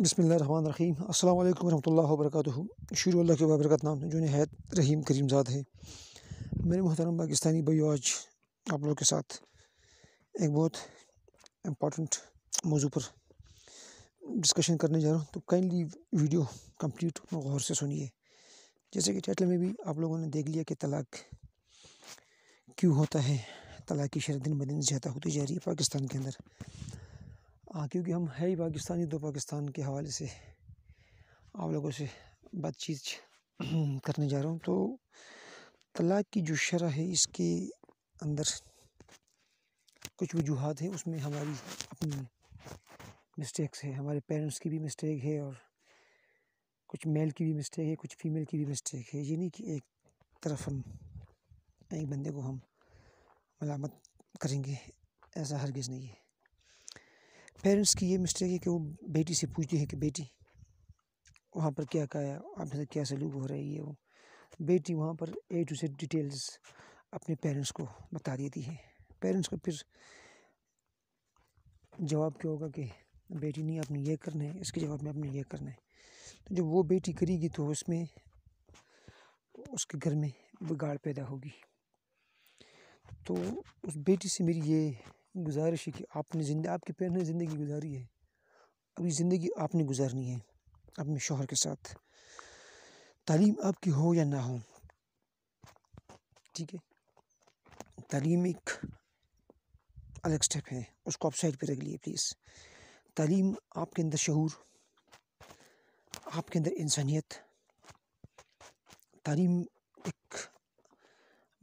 बसमीम् अल्लाम वरम् वर्क शुरू अल्लाह के बाबरकत नाम जो नहायत रहीम करीमजाद है मेरे मोहतरम पाकिस्तानी भाई आज आप लोगों के साथ एक बहुत इम्पोर्टेंट मौजू पर डिस्कशन करने जा रहा हूँ तो काइंडली वीडियो कम्प्लीट गौर से सुनिए जैसे कि टाइटल में भी आप लोगों ने देख लिया कि तलाक क्यों होता है तलाक की शर दिन ब दिन ज़्यादा होती जा रही है पाकिस्तान के अंदर हाँ क्योंकि हम है ही पाकिस्तानी तो पाकिस्तान के हवाले से आप लोगों से बातचीत करने जा रहा हूँ तो तलाक की जो शरह है इसके अंदर कुछ वजूहत हैं उसमें हमारी अपनी मिस्टेक्स है हमारे पेरेंट्स की भी मिस्टेक है और कुछ मेल की भी मिस्टेक है कुछ फीमेल की भी मिस्टेक है ये नहीं कि एक तरफ हम एक बंदे को हम मलामत करेंगे ऐसा हरगिज़ नहीं है पेरेंट्स की ये मिस्टेक है कि वो बेटी से पूछते हैं कि बेटी वहाँ पर क्या कहा आपने आपसे क्या सलूक हो रही है वो बेटी वहाँ पर ए टू से डिटेल्स अपने पेरेंट्स को बता देती है पेरेंट्स को फिर जवाब क्या होगा कि बेटी नहीं आपने ये करना है इसके जवाब में आपने ये करना है तो जब वो बेटी करेगी तो उसमें उसके घर में बिगाड़ पैदा होगी तो उस बेटी से मेरी ये गुजारिश है कि आपने जिंदा आपके पैर ने ज़िंदगी गुजारी है अभी ज़िंदगी आपने गुजारनी है अपने शोहर के साथ तालीम आपकी हो या ना हो ठीक है तालीम एक अलग स्टेप है उसको आप साइड पर रख लिए प्लीज़ तालीम आपके अंदर शहूर आपके अंदर इंसानियत तालीम एक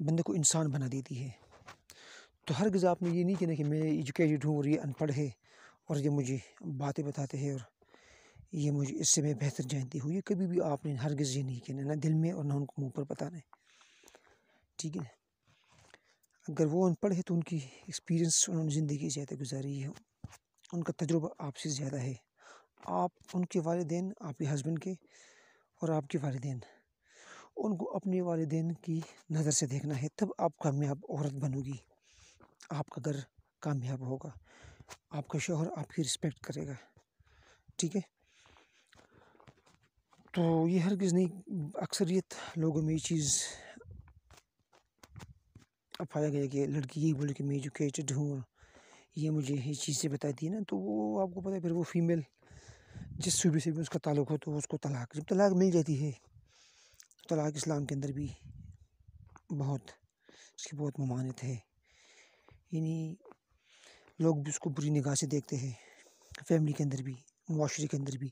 बंदे को इंसान बना देती है तो हर गज़ा आपने ये नहीं कहना कि मैं एजुकेटेड हूँ और ये अनपढ़ है और ये मुझे बातें बताते हैं और ये मुझे इससे मैं बेहतर जानती हूँ ये कभी भी आपने हर गज़ ये नहीं कहना ना दिल में और ना उनको मुँह पर बताना ठीक है ना अगर वो अनपढ़ है तो उनकी एक्सपीरियंस उन्होंने ज़िंदगी ज़्यादा गुजारी है उनका तजुर्बा आपसे ज़्यादा है आप उनके वालदे आपके हस्बैंड के और आपके वालदेन उनको अपने वालदेन की नज़र से देखना है तब आप कामयाब औरत बनोगी आपका घर कामयाब होगा आपका शोहर आपकी रिस्पेक्ट करेगा ठीक है तो ये हर हरगिज़ नहीं अक्सरियत लोगों में ये चीज़ पाया गया कि लड़की यही बोले कि मैं एजुकेटेड हूँ ये मुझे ये चीज़ें बताती है ना तो वो आपको पता है फिर वो फीमेल जिस सूबे से भी उसका ताल्लुक हो तो उसको तलाक जब तलाक मिल जाती है तलाक इस्लाम के अंदर भी बहुत उसकी बहुत ममानत है यानी लोग भी उसको बुरी निगाह से देखते हैं फैमिली के अंदर भी माशरे के अंदर भी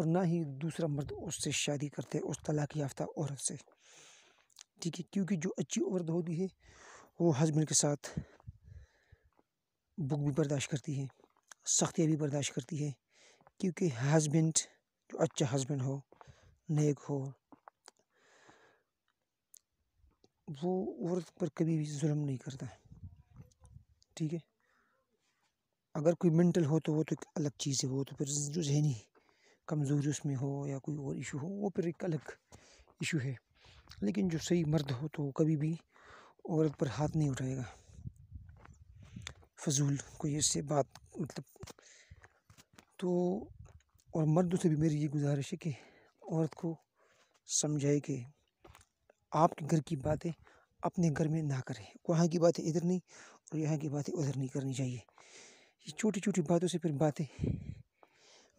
और ना ही दूसरा मर्द उससे शादी करते उस तलाक याफ्ता औरत से ठीक है क्योंकि जो अच्छी औरत होती है वो हस्बैंड के साथ बुक भी बर्दाश्त करती है सख्तियाँ भी बर्दाश्त करती है क्योंकि हस्बैंड जो अच्छा हस्बैंड हो नेक हो वो औरत पर कभी भी जुल्म नहीं करता है ठीक है अगर कोई मेंटल हो तो वो तो एक अलग चीज़ है वो तो फिर जो जहनी कमज़ोरी उसमें हो या कोई और इशू हो वो फिर एक अलग इशू है लेकिन जो सही मर्द हो तो कभी भी औरत पर हाथ नहीं उठाएगा फजूल कोई इससे बात मतलब तो और मर्दों से भी मेरी ये गुजारिश है कि औरत को समझाए कि आपके घर की बातें अपने घर में ना करें वहाँ की बातें इधर नहीं और यहाँ की बातें उधर नहीं करनी चाहिए ये छोटी छोटी बातों से फिर बातें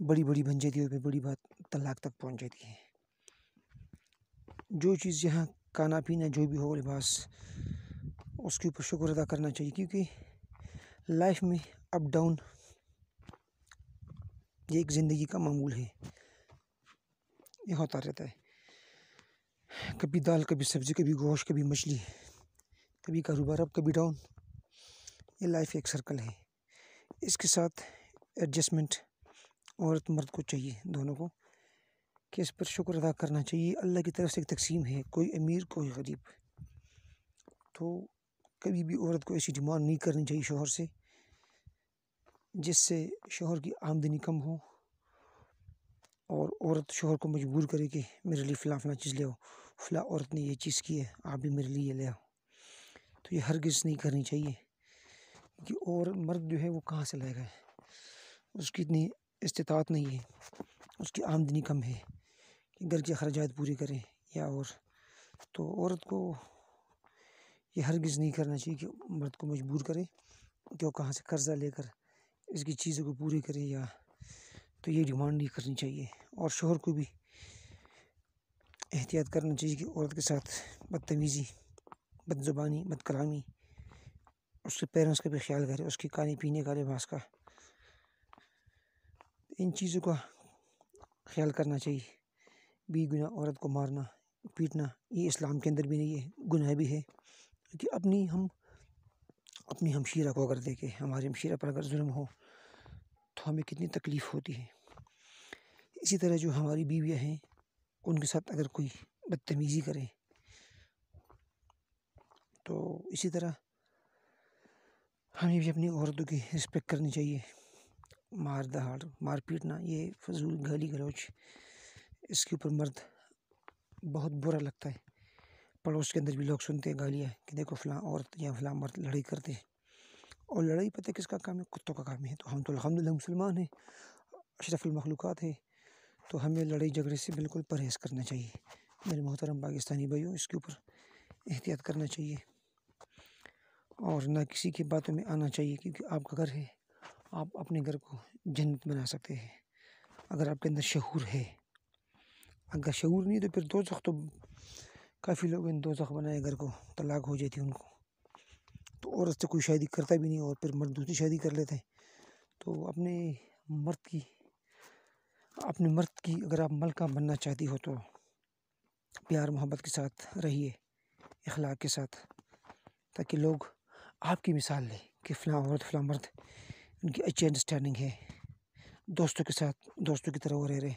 बड़ी बड़ी बन जाती है और फिर बड़ी बात तलाक तक पहुँच जाती है जो चीज़ यहाँ खाना पीना जो भी हो लिबास उसके ऊपर शुक्र अदा करना चाहिए क्योंकि लाइफ में अप डाउन ये एक ज़िंदगी का मामूल है ये होता रहता है कभी दाल कभी सब्ज़ी कभी गोश्त कभी मछली कभी कारोबार अब कभी डाउन ये लाइफ एक सर्कल है इसके साथ एडजस्टमेंट औरत मर्द को चाहिए दोनों को कि इस पर शुक्र अदा करना चाहिए अल्लाह की तरफ से एक तकसीम है कोई अमीर कोई गरीब तो कभी भी औरत को ऐसी डिमांड नहीं करनी चाहिए शोहर से जिससे शोहर की आमदनी कम हो और औरत शोहर को मजबूर करे कि मेरे लिए फिला फिलहाल चीज़ ले आओ औरत ने यह चीज़ की है आप भी मेरे लिए ले आओ तो ये हरगिज़ नहीं करनी चाहिए कि और मर्द जो है वो कहाँ से लाएगा उसकी इतनी इस्तात नहीं है उसकी आमदनी कम है कि घर के अखराज पूरे करें या और तो औरत को ये हरगिज़ नहीं करना चाहिए कि मर्द को मजबूर करे कि वो कहाँ से कर्ज़ा लेकर इसकी चीज़ों को पूरी करे या तो ये डिमांड नहीं करनी चाहिए और शोहर को भी एहतियात करना चाहिए कि औरत के साथ बदतमीज़ी बदज़ुबानी बदकलामी उसके पेरेंट्स का भी ख्याल करें उसके खाने पीने का लिबास का इन चीज़ों का ख्याल करना चाहिए बी गुना औरत को मारना पीटना ये इस्लाम के अंदर भी नहीं है गुनाह भी है क्योंकि अपनी हम अपनी हमशीरा को अगर देखें हमारे हमशीरा पर अगर जुल्म हो तो हमें कितनी तकलीफ़ होती है इसी तरह जो हमारी बीवियाँ हैं उनके साथ अगर कोई बदतमीज़ी करें तो इसी तरह हमें भी अपनी औरतों की रिस्पेक्ट करनी चाहिए मार दहाड़ मार पीटना ये फजूल गाली गलौच इसके ऊपर मर्द बहुत बुरा लगता है पड़ोस के अंदर भी लोग सुनते हैं गालियाँ कि देखो फलां औरत या फलां मर्द लड़ाई करते हैं और लड़ाई पता किसका काम है कुत्तों का काम है तो हम तो अलहमदिल्ला मुसलमान हैं अशरफुलमखलूक़ात है तो हमें लड़ाई झगड़े से बिल्कुल परहेज़ करना चाहिए मेरे मोहतरम पाकिस्तानी भाइयों इसके ऊपर एहतियात करना चाहिए और ना किसी की बातों में आना चाहिए क्योंकि आपका घर है आप अपने घर को जन्नत बना सकते हैं अगर आपके अंदर शहूर है अगर शहूर नहीं तो फिर दो तो काफ़ी लोग इन दो बनाए घर को तलाक हो जाती उनको तो औरत से कोई शादी करता भी नहीं और फिर मर्द दूसरी शादी कर लेते हैं तो अपने मर्द की अपने मर्द की अगर आप मलका बनना चाहती हो तो प्यार मोहब्बत के साथ रहिए इखलाक के साथ ताकि लोग आपकी मिसाल लें कि फ़लाँ औरत फ़लाँ मर्द उनकी अच्छी अंडरस्टैंडिंग है दोस्तों के साथ दोस्तों की तरह वो रह रहे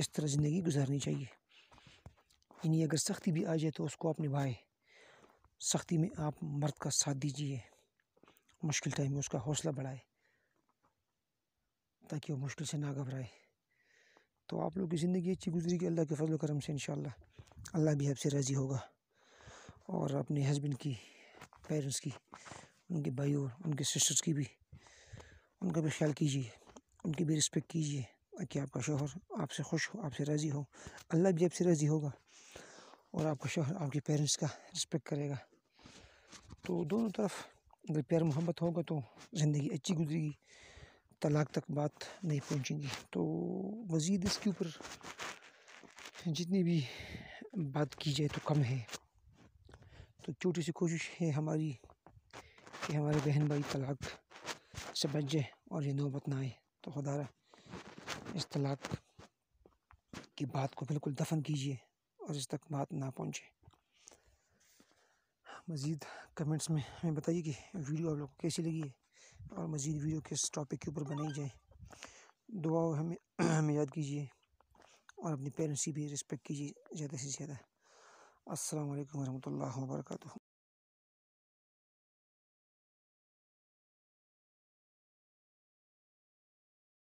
इस तरह ज़िंदगी गुजारनी चाहिए यानी अगर सख्ती भी आ जाए तो उसको आप निभाए सख्ती में आप मर्द का साथ दीजिए मुश्किल टाइम में उसका हौसला बढ़ाए ताकि वो मुश्किल से ना घबराए तो आप लोग की ज़िंदगी अच्छी गुजरेगी अल्लाह के फजल करम से इन अल्लाह भी आपसे राज़ी होगा और अपने हस्बैंड की पेरेंट्स की उनके भाई और उनके सिस्टर्स की भी उनका भी ख्याल कीजिए उनकी भी रिस्पेक्ट कीजिए ताकि आपका शोहर आपसे खुश हो आपसे राज़ी हो अल्लाह भी आपसे राज़ी होगा और आपका शोहर आपके पेरेंट्स का रिस्पेक्ट करेगा तो दोनों तरफ अगर प्यार मोहब्बत होगा तो ज़िंदगी अच्छी गुजरेगी तलाक तक बात नहीं पहुँचेंगी तो मज़ीद इसके ऊपर जितनी भी बात की जाए तो कम है तो छोटी सी कोशिश है हमारी कि हमारे बहन भाई तलाक से बच जाए और ये नौबत ना आए तो खुदा इस तलाक की बात को बिल्कुल दफन कीजिए और इस तक बात ना पहुँचे मज़ीद कमेंट्स में हमें बताइए कि वीडियो आप लोग को कैसी लगी है और मज़ीद वीडियो किस टॉपिक के ऊपर बनाई जाए दुआ हमें हमें याद कीजिए और अपने पेरेंट्स की भी रिस्पेक्ट कीजिए ज़्यादा से ज़्यादा अस्सलाम वालेकुम वरहमतुल्लाहि व